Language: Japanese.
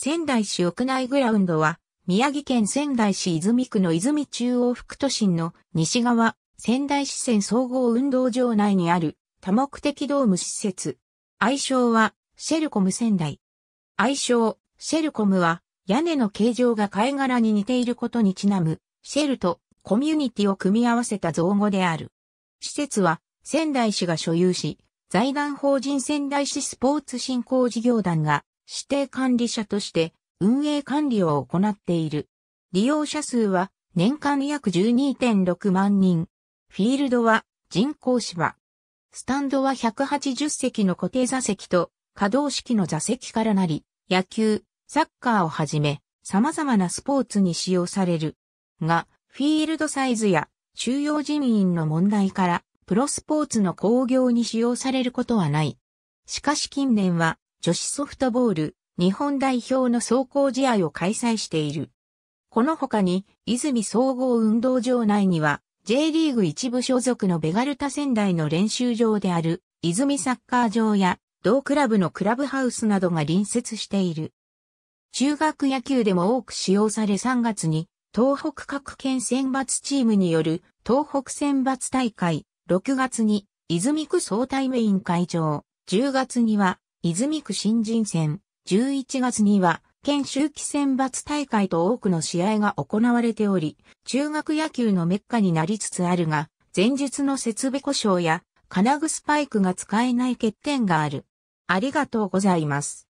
仙台市屋内グラウンドは、宮城県仙台市泉区の泉中央副都心の西側、仙台市線総合運動場内にある多目的ドーム施設。愛称は、シェルコム仙台。愛称、シェルコムは、屋根の形状が貝殻に似ていることにちなむ、シェルとコミュニティを組み合わせた造語である。施設は、仙台市が所有し、財団法人仙台市スポーツ振興事業団が指定管理者として運営管理を行っている。利用者数は年間約12.6万人。フィールドは人工芝。スタンドは180席の固定座席と可動式の座席からなり、野球、サッカーをはじめ、様々なスポーツに使用される。が、フィールドサイズや収容人員の問題から、プロスポーツの工業に使用されることはない。しかし近年は、女子ソフトボール日本代表の走行試合を開催している。この他に、泉総合運動場内には、J リーグ一部所属のベガルタ仙台の練習場である、泉サッカー場や、同クラブのクラブハウスなどが隣接している。中学野球でも多く使用され3月に、東北各県選抜チームによる東北選抜大会、6月に泉区総体メイン会場、10月には泉区新人戦、11月には、県周期選抜大会と多くの試合が行われており、中学野球のメッカになりつつあるが、前述の設備故障や金具スパイクが使えない欠点がある。ありがとうございます。